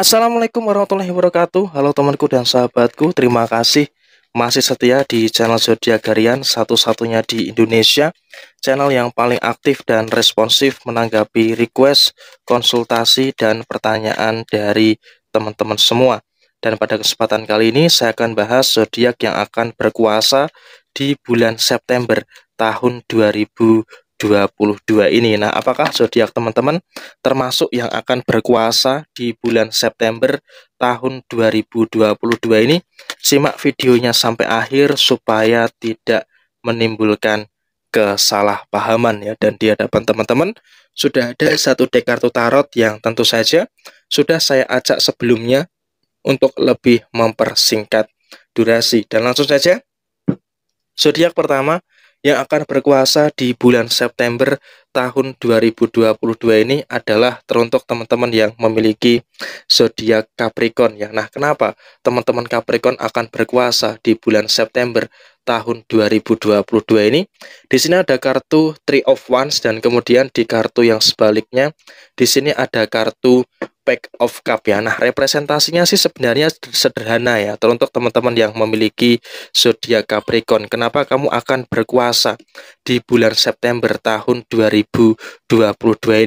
Assalamualaikum warahmatullahi wabarakatuh. Halo temanku dan sahabatku, terima kasih masih setia di channel Zodiak Harian satu-satunya di Indonesia. Channel yang paling aktif dan responsif menanggapi request, konsultasi dan pertanyaan dari teman-teman semua. Dan pada kesempatan kali ini saya akan bahas zodiak yang akan berkuasa di bulan September tahun 2000. 2022 ini. Nah, apakah zodiak teman-teman termasuk yang akan berkuasa di bulan September tahun 2022 ini? Simak videonya sampai akhir supaya tidak menimbulkan kesalahpahaman ya dan di hadapan teman-teman sudah ada satu dek kartu tarot yang tentu saja sudah saya ajak sebelumnya untuk lebih mempersingkat durasi dan langsung saja zodiak pertama yang akan berkuasa di bulan September tahun 2022 ini adalah teruntuk teman-teman yang memiliki zodiak Capricorn ya. Nah, kenapa teman-teman Capricorn akan berkuasa di bulan September tahun 2022 ini? Di sini ada kartu Three of Wands dan kemudian di kartu yang sebaliknya di sini ada kartu pack of cup ya. Nah, representasinya sih sebenarnya sederhana ya. Teruntuk teman-teman yang memiliki zodiak Capricorn, kenapa kamu akan berkuasa di bulan September tahun 2022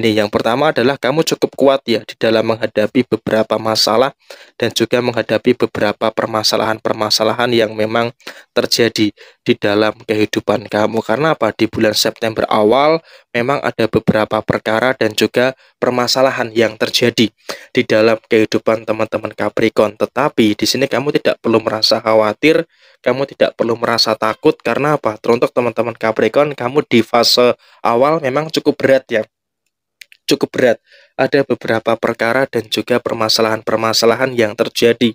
ini? Yang pertama adalah kamu cukup kuat ya di dalam menghadapi beberapa masalah dan juga menghadapi beberapa permasalahan-permasalahan yang memang terjadi di dalam kehidupan kamu. Karena apa? Di bulan September awal memang ada beberapa perkara dan juga permasalahan yang terjadi di dalam kehidupan teman-teman Capricorn. Tetapi di sini kamu tidak perlu merasa khawatir, kamu tidak perlu merasa takut karena apa? Teruntuk teman-teman Capricorn, kamu di fase awal memang cukup berat ya. Cukup berat. Ada beberapa perkara dan juga permasalahan-permasalahan yang terjadi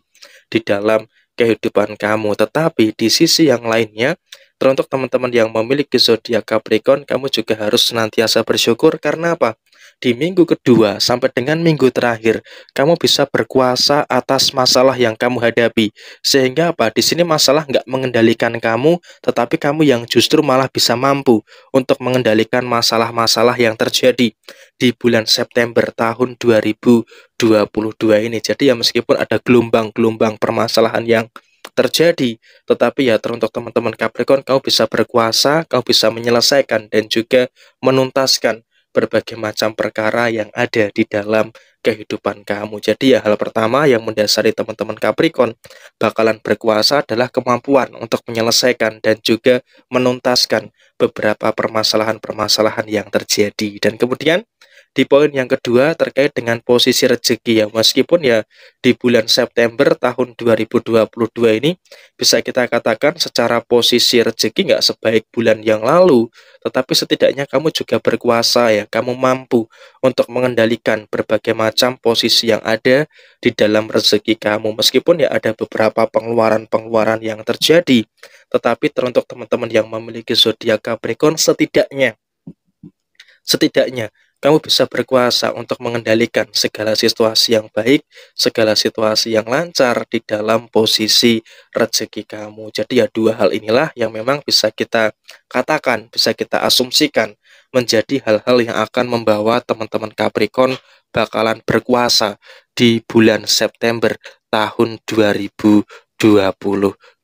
di dalam kehidupan kamu. Tetapi di sisi yang lainnya, teruntuk teman-teman yang memiliki zodiak Capricorn, kamu juga harus senantiasa bersyukur karena apa? di minggu kedua sampai dengan minggu terakhir, kamu bisa berkuasa atas masalah yang kamu hadapi. Sehingga apa? Di sini masalah nggak mengendalikan kamu, tetapi kamu yang justru malah bisa mampu untuk mengendalikan masalah-masalah yang terjadi di bulan September tahun 2022 ini. Jadi ya meskipun ada gelombang-gelombang permasalahan yang terjadi. Tetapi ya teruntuk teman-teman Capricorn, kau bisa berkuasa, kau bisa menyelesaikan dan juga menuntaskan berbagai macam perkara yang ada di dalam kehidupan kamu. Jadi ya hal pertama yang mendasari teman-teman Capricorn bakalan berkuasa adalah kemampuan untuk menyelesaikan dan juga menuntaskan beberapa permasalahan-permasalahan yang terjadi. Dan kemudian di poin yang kedua terkait dengan posisi rezeki ya. Meskipun ya di bulan September tahun 2022 ini bisa kita katakan secara posisi rezeki nggak sebaik bulan yang lalu, tetapi setidaknya kamu juga berkuasa ya. Kamu mampu untuk mengendalikan berbagai macam posisi yang ada di dalam rezeki kamu. Meskipun ya ada beberapa pengeluaran-pengeluaran yang terjadi, tetapi teruntuk teman-teman yang memiliki zodiak Capricorn setidaknya setidaknya kamu bisa berkuasa untuk mengendalikan segala situasi yang baik, segala situasi yang lancar di dalam posisi rezeki kamu. Jadi ya dua hal inilah yang memang bisa kita katakan, bisa kita asumsikan menjadi hal-hal yang akan membawa teman-teman Capricorn bakalan berkuasa di bulan September tahun 2020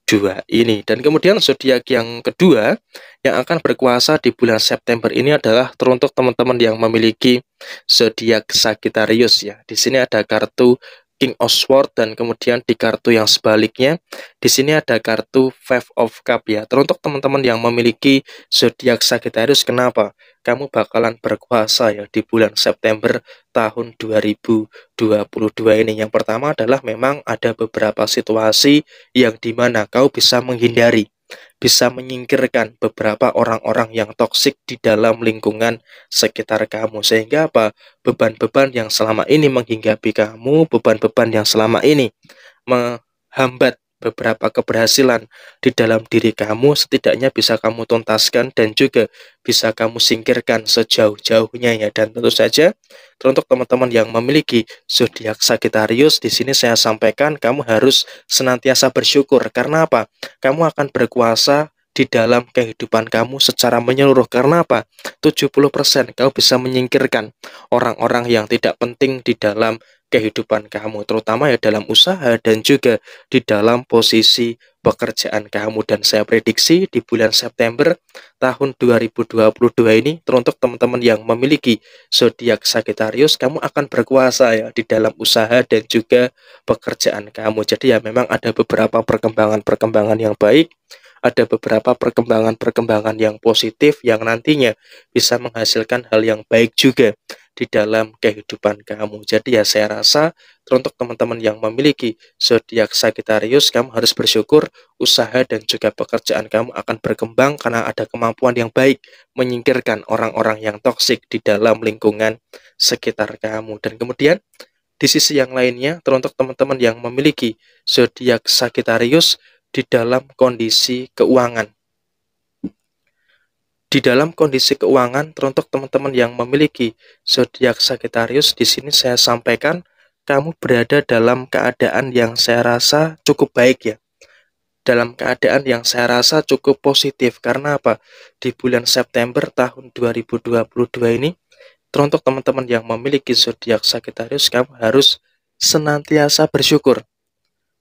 dua ini. Dan kemudian zodiak yang kedua yang akan berkuasa di bulan September ini adalah teruntuk teman-teman yang memiliki zodiak Sagittarius ya. Di sini ada kartu King of Sword dan kemudian di kartu yang sebaliknya di sini ada kartu Five of Cup ya. Teruntuk teman-teman yang memiliki zodiak Sagittarius kenapa? Kamu bakalan berkuasa ya di bulan September tahun 2022 ini. Yang pertama adalah memang ada beberapa situasi yang dimana kau bisa menghindari bisa menyingkirkan beberapa orang-orang yang toksik di dalam lingkungan sekitar kamu. Sehingga apa? Beban-beban yang selama ini menghinggapi kamu, beban-beban yang selama ini menghambat beberapa keberhasilan di dalam diri kamu setidaknya bisa kamu tuntaskan dan juga bisa kamu singkirkan sejauh-jauhnya ya dan tentu saja teruntuk teman-teman yang memiliki zodiak Sagittarius di sini saya sampaikan kamu harus senantiasa bersyukur karena apa kamu akan berkuasa di dalam kehidupan kamu secara menyeluruh. Karena apa? 70% kau bisa menyingkirkan orang-orang yang tidak penting di dalam kehidupan kamu, terutama ya dalam usaha dan juga di dalam posisi pekerjaan kamu. Dan saya prediksi di bulan September tahun 2022 ini, teruntuk teman-teman yang memiliki zodiak Sagittarius, kamu akan berkuasa ya di dalam usaha dan juga pekerjaan kamu. Jadi ya memang ada beberapa perkembangan-perkembangan yang baik, ada beberapa perkembangan-perkembangan yang positif yang nantinya bisa menghasilkan hal yang baik juga di dalam kehidupan kamu. Jadi ya saya rasa teruntuk teman-teman yang memiliki zodiak Sagittarius kamu harus bersyukur usaha dan juga pekerjaan kamu akan berkembang karena ada kemampuan yang baik menyingkirkan orang-orang yang toksik di dalam lingkungan sekitar kamu. Dan kemudian di sisi yang lainnya teruntuk teman-teman yang memiliki zodiak Sagittarius di dalam kondisi keuangan di dalam kondisi keuangan, teruntuk teman-teman yang memiliki zodiak Sagittarius, di sini saya sampaikan kamu berada dalam keadaan yang saya rasa cukup baik ya. Dalam keadaan yang saya rasa cukup positif karena apa? Di bulan September tahun 2022 ini, teruntuk teman-teman yang memiliki zodiak Sagittarius, kamu harus senantiasa bersyukur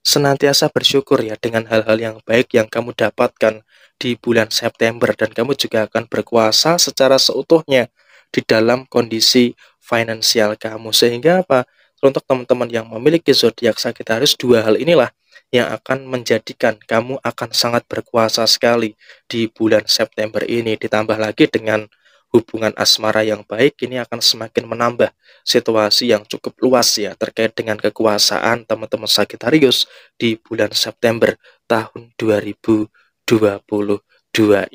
senantiasa bersyukur ya dengan hal-hal yang baik yang kamu dapatkan di bulan September dan kamu juga akan berkuasa secara seutuhnya di dalam kondisi finansial kamu sehingga apa untuk teman-teman yang memiliki zodiak Sagittarius dua hal inilah yang akan menjadikan kamu akan sangat berkuasa sekali di bulan September ini ditambah lagi dengan hubungan asmara yang baik ini akan semakin menambah situasi yang cukup luas ya terkait dengan kekuasaan teman-teman Sagittarius di bulan September tahun 2022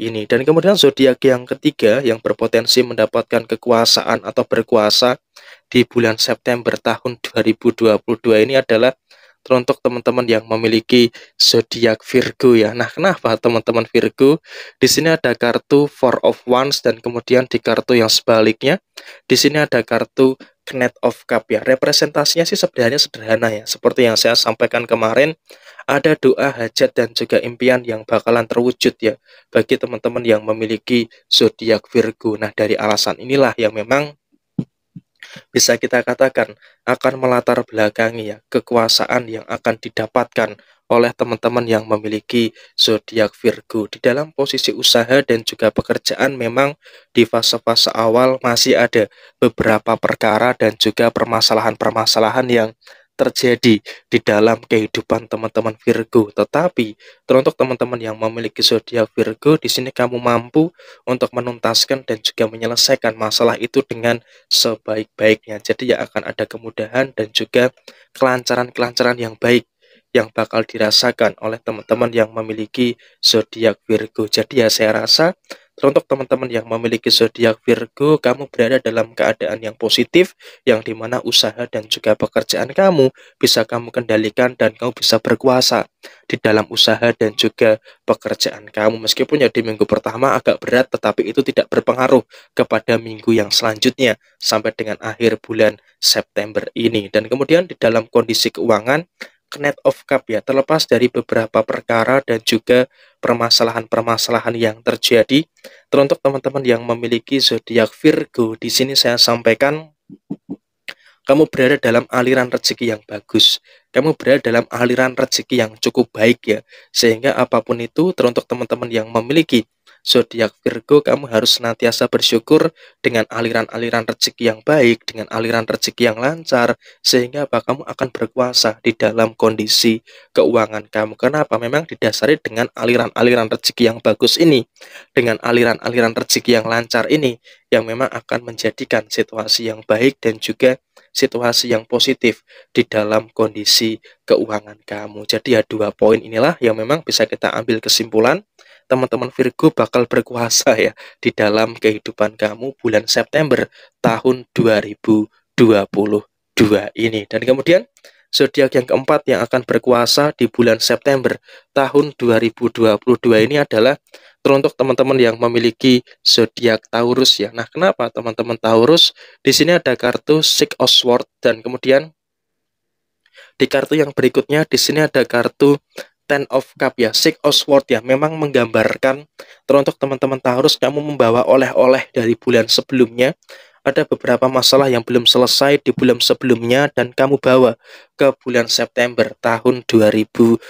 ini. Dan kemudian zodiak yang ketiga yang berpotensi mendapatkan kekuasaan atau berkuasa di bulan September tahun 2022 ini adalah teruntuk teman-teman yang memiliki zodiak Virgo ya. Nah, kenapa teman-teman Virgo? Di sini ada kartu Four of Wands dan kemudian di kartu yang sebaliknya di sini ada kartu Knight of Cup ya. Representasinya sih sebenarnya sederhana ya. Seperti yang saya sampaikan kemarin, ada doa, hajat dan juga impian yang bakalan terwujud ya bagi teman-teman yang memiliki zodiak Virgo. Nah, dari alasan inilah yang memang bisa kita katakan akan melatar belakangi ya kekuasaan yang akan didapatkan oleh teman-teman yang memiliki zodiak Virgo. Di dalam posisi usaha dan juga pekerjaan memang di fase-fase awal masih ada beberapa perkara dan juga permasalahan-permasalahan yang terjadi di dalam kehidupan teman-teman Virgo. Tetapi teruntuk teman-teman yang memiliki zodiak Virgo, di sini kamu mampu untuk menuntaskan dan juga menyelesaikan masalah itu dengan sebaik-baiknya. Jadi ya akan ada kemudahan dan juga kelancaran-kelancaran yang baik yang bakal dirasakan oleh teman-teman yang memiliki zodiak Virgo. Jadi ya saya rasa untuk teman-teman yang memiliki zodiak Virgo, kamu berada dalam keadaan yang positif, yang dimana usaha dan juga pekerjaan kamu bisa kamu kendalikan dan kamu bisa berkuasa di dalam usaha dan juga pekerjaan kamu. Meskipun ya di minggu pertama agak berat, tetapi itu tidak berpengaruh kepada minggu yang selanjutnya sampai dengan akhir bulan September ini. Dan kemudian di dalam kondisi keuangan, Knight of Cup ya, terlepas dari beberapa perkara dan juga permasalahan-permasalahan yang terjadi. Teruntuk teman-teman yang memiliki zodiak Virgo, di sini saya sampaikan kamu berada dalam aliran rezeki yang bagus. Kamu berada dalam aliran rezeki yang cukup baik ya. Sehingga apapun itu teruntuk teman-teman yang memiliki zodiak Virgo kamu harus senantiasa bersyukur dengan aliran-aliran rezeki yang baik, dengan aliran rezeki yang lancar sehingga apa kamu akan berkuasa di dalam kondisi keuangan kamu. Kenapa? Memang didasari dengan aliran-aliran rezeki yang bagus ini, dengan aliran-aliran rezeki yang lancar ini yang memang akan menjadikan situasi yang baik dan juga situasi yang positif di dalam kondisi keuangan kamu. Jadi ya dua poin inilah yang memang bisa kita ambil kesimpulan teman-teman Virgo bakal berkuasa ya di dalam kehidupan kamu bulan September tahun 2022 ini. Dan kemudian zodiak yang keempat yang akan berkuasa di bulan September tahun 2022 ini adalah teruntuk teman-teman yang memiliki zodiak Taurus ya. Nah, kenapa teman-teman Taurus? Di sini ada kartu Six of Swords dan kemudian di kartu yang berikutnya di sini ada kartu Ten of Cup ya, Six of Sword ya, memang menggambarkan teruntuk teman-teman Taurus kamu membawa oleh-oleh dari bulan sebelumnya ada beberapa masalah yang belum selesai di bulan sebelumnya dan kamu bawa ke bulan September tahun 2022.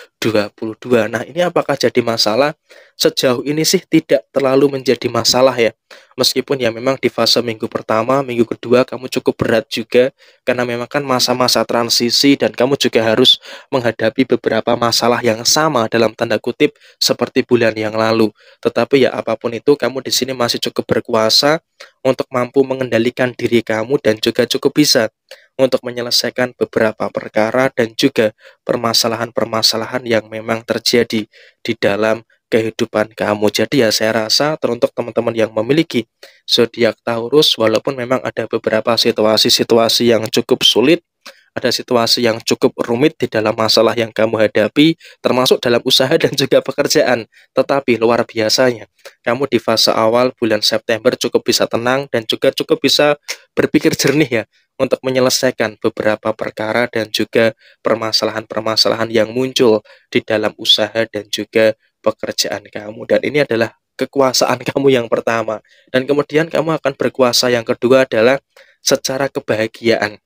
Nah, ini apakah jadi masalah? Sejauh ini sih tidak terlalu menjadi masalah ya. Meskipun ya memang di fase minggu pertama, minggu kedua kamu cukup berat juga karena memang kan masa-masa transisi dan kamu juga harus menghadapi beberapa masalah yang sama dalam tanda kutip seperti bulan yang lalu. Tetapi ya apapun itu kamu di sini masih cukup berkuasa untuk mampu mengendalikan diri kamu dan juga cukup bisa untuk menyelesaikan beberapa perkara dan juga permasalahan-permasalahan yang memang terjadi di dalam kehidupan kamu. Jadi ya saya rasa teruntuk teman-teman yang memiliki zodiak Taurus walaupun memang ada beberapa situasi-situasi yang cukup sulit ada situasi yang cukup rumit di dalam masalah yang kamu hadapi, termasuk dalam usaha dan juga pekerjaan. Tetapi luar biasanya, kamu di fase awal bulan September cukup bisa tenang dan juga cukup bisa berpikir jernih ya untuk menyelesaikan beberapa perkara dan juga permasalahan-permasalahan yang muncul di dalam usaha dan juga pekerjaan kamu. Dan ini adalah kekuasaan kamu yang pertama. Dan kemudian kamu akan berkuasa yang kedua adalah secara kebahagiaan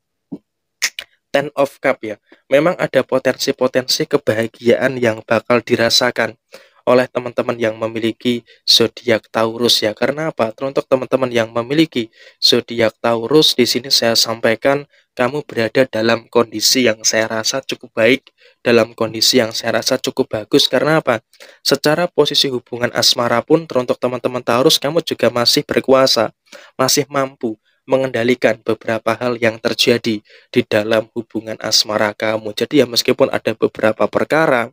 Ten of Cup ya. Memang ada potensi-potensi kebahagiaan yang bakal dirasakan oleh teman-teman yang memiliki zodiak Taurus ya. Karena apa? Untuk teman-teman yang memiliki zodiak Taurus di sini saya sampaikan kamu berada dalam kondisi yang saya rasa cukup baik, dalam kondisi yang saya rasa cukup bagus. Karena apa? Secara posisi hubungan asmara pun teruntuk teman-teman Taurus kamu juga masih berkuasa, masih mampu, mengendalikan beberapa hal yang terjadi di dalam hubungan asmara kamu. Jadi ya meskipun ada beberapa perkara,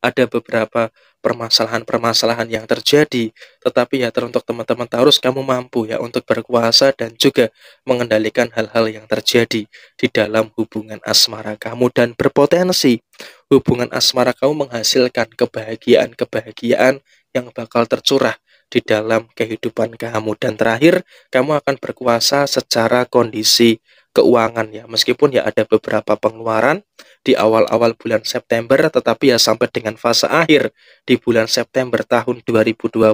ada beberapa permasalahan-permasalahan yang terjadi, tetapi ya teruntuk teman-teman Taurus kamu mampu ya untuk berkuasa dan juga mengendalikan hal-hal yang terjadi di dalam hubungan asmara kamu dan berpotensi hubungan asmara kamu menghasilkan kebahagiaan-kebahagiaan yang bakal tercurah di dalam kehidupan kamu dan terakhir kamu akan berkuasa secara kondisi keuangan ya meskipun ya ada beberapa pengeluaran di awal-awal bulan September tetapi ya sampai dengan fase akhir di bulan September tahun 2022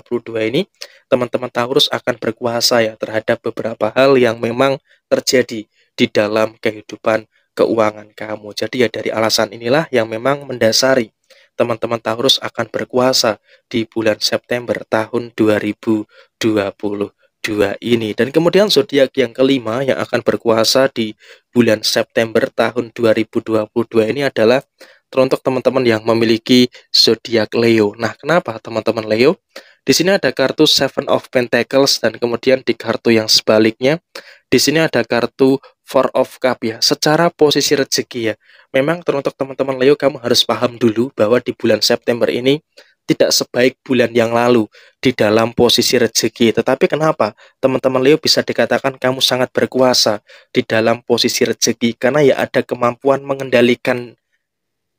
ini teman-teman Taurus akan berkuasa ya terhadap beberapa hal yang memang terjadi di dalam kehidupan keuangan kamu. Jadi ya dari alasan inilah yang memang mendasari teman-teman Taurus akan berkuasa di bulan September tahun 2022 ini. Dan kemudian zodiak yang kelima yang akan berkuasa di bulan September tahun 2022 ini adalah teruntuk teman-teman yang memiliki zodiak Leo. Nah, kenapa teman-teman Leo? Di sini ada kartu Seven of Pentacles dan kemudian di kartu yang sebaliknya di sini ada kartu four of cup ya secara posisi rezeki ya memang teruntuk teman-teman Leo kamu harus paham dulu bahwa di bulan September ini tidak sebaik bulan yang lalu di dalam posisi rezeki. Tetapi kenapa teman-teman Leo bisa dikatakan kamu sangat berkuasa di dalam posisi rezeki karena ya ada kemampuan mengendalikan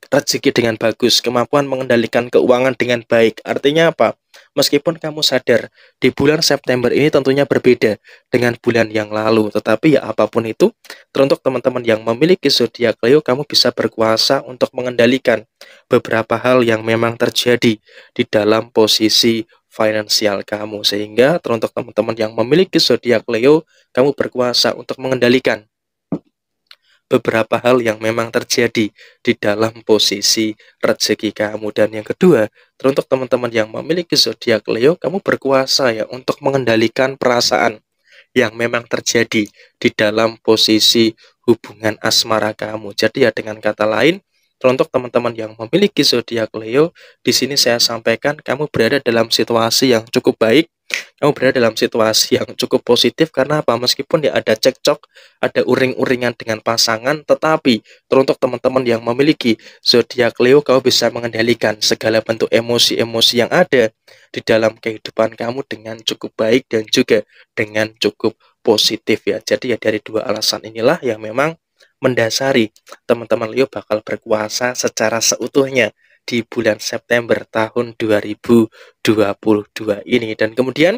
rezeki dengan bagus, kemampuan mengendalikan keuangan dengan baik. Artinya apa? Meskipun kamu sadar di bulan September ini tentunya berbeda dengan bulan yang lalu, tetapi ya apapun itu, teruntuk teman-teman yang memiliki zodiak Leo, kamu bisa berkuasa untuk mengendalikan beberapa hal yang memang terjadi di dalam posisi finansial kamu. Sehingga teruntuk teman-teman yang memiliki zodiak Leo, kamu berkuasa untuk mengendalikan beberapa hal yang memang terjadi di dalam posisi rezeki kamu. Dan yang kedua, teruntuk teman-teman yang memiliki zodiak Leo, kamu berkuasa ya untuk mengendalikan perasaan yang memang terjadi di dalam posisi hubungan asmara kamu. Jadi ya dengan kata lain, Teruntuk teman-teman yang memiliki zodiak Leo, di sini saya sampaikan kamu berada dalam situasi yang cukup baik kamu berada dalam situasi yang cukup positif karena apa meskipun ya ada cekcok ada uring-uringan dengan pasangan tetapi teruntuk teman-teman yang memiliki zodiak Leo kamu bisa mengendalikan segala bentuk emosi-emosi yang ada di dalam kehidupan kamu dengan cukup baik dan juga dengan cukup positif ya jadi ya dari dua alasan inilah yang memang mendasari teman-teman Leo bakal berkuasa secara seutuhnya di bulan September tahun 2022 ini dan kemudian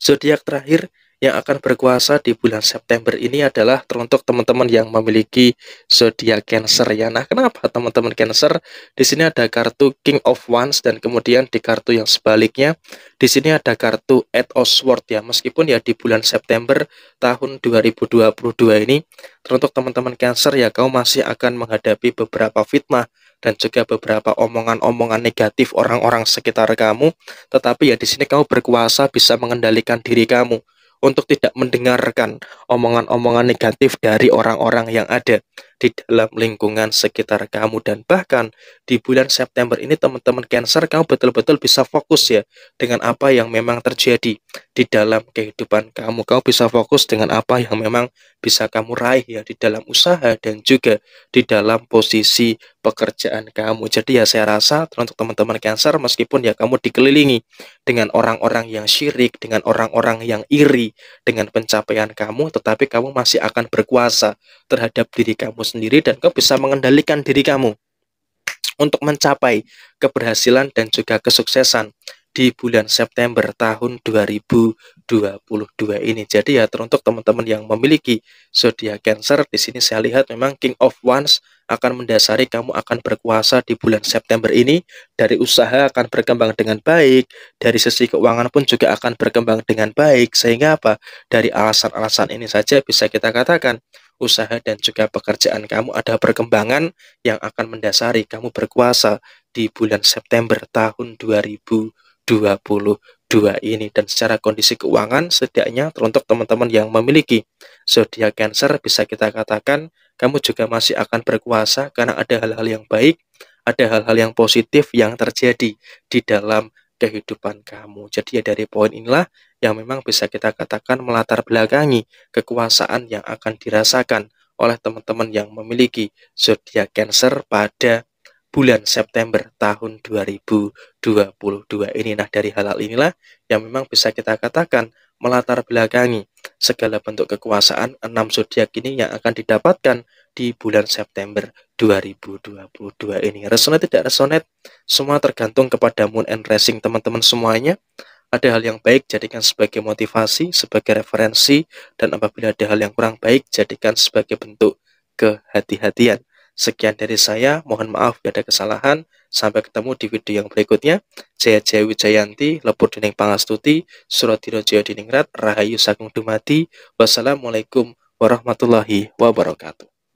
zodiak terakhir yang akan berkuasa di bulan September ini adalah teruntuk teman-teman yang memiliki zodiak Cancer ya. Nah, kenapa teman-teman Cancer? Di sini ada kartu King of Wands dan kemudian di kartu yang sebaliknya di sini ada kartu Eight of Swords ya. Meskipun ya di bulan September tahun 2022 ini teruntuk teman-teman Cancer ya kau masih akan menghadapi beberapa fitnah dan juga beberapa omongan-omongan negatif orang-orang sekitar kamu, tetapi ya di sini kamu berkuasa bisa mengendalikan diri kamu untuk tidak mendengarkan omongan-omongan negatif dari orang-orang yang ada di dalam lingkungan sekitar kamu dan bahkan di bulan September ini teman-teman Cancer kamu betul-betul bisa fokus ya dengan apa yang memang terjadi di dalam kehidupan kamu. Kamu bisa fokus dengan apa yang memang bisa kamu raih ya di dalam usaha dan juga di dalam posisi pekerjaan kamu. Jadi ya saya rasa untuk teman-teman Cancer meskipun ya kamu dikelilingi dengan orang-orang yang syirik, dengan orang-orang yang iri dengan pencapaian kamu, tetapi kamu masih akan berkuasa terhadap diri kamu sendiri dan kamu bisa mengendalikan diri kamu untuk mencapai keberhasilan dan juga kesuksesan di bulan September tahun 2022 ini. Jadi ya teruntuk teman-teman yang memiliki zodiak Cancer, di sini saya lihat memang King of Wands akan mendasari kamu akan berkuasa di bulan September ini. Dari usaha akan berkembang dengan baik, dari sisi keuangan pun juga akan berkembang dengan baik. Sehingga apa? Dari alasan-alasan ini saja bisa kita katakan usaha dan juga pekerjaan kamu ada perkembangan yang akan mendasari kamu berkuasa di bulan September tahun 2022 2022 ini dan secara kondisi keuangan setidaknya teruntuk teman-teman yang memiliki zodiak Cancer bisa kita katakan kamu juga masih akan berkuasa karena ada hal-hal yang baik, ada hal-hal yang positif yang terjadi di dalam kehidupan kamu. Jadi ya dari poin inilah yang memang bisa kita katakan melatar belakangi kekuasaan yang akan dirasakan oleh teman-teman yang memiliki zodiak Cancer pada bulan September tahun 2022 ini. Nah, dari hal-hal inilah yang memang bisa kita katakan melatar belakangi segala bentuk kekuasaan enam zodiak ini yang akan didapatkan di bulan September 2022 ini. Resonate tidak resonate, semua tergantung kepada moon and rising teman-teman semuanya. Ada hal yang baik jadikan sebagai motivasi, sebagai referensi, dan apabila ada hal yang kurang baik jadikan sebagai bentuk kehati-hatian. Sekian dari saya, mohon maaf bila ada kesalahan. Sampai ketemu di video yang berikutnya. Jaya Jaya Wijayanti, Lepur Dining Pangastuti, Suratiro Jaya Diningrat, Rahayu Sagung Dumati. Wassalamualaikum warahmatullahi wabarakatuh.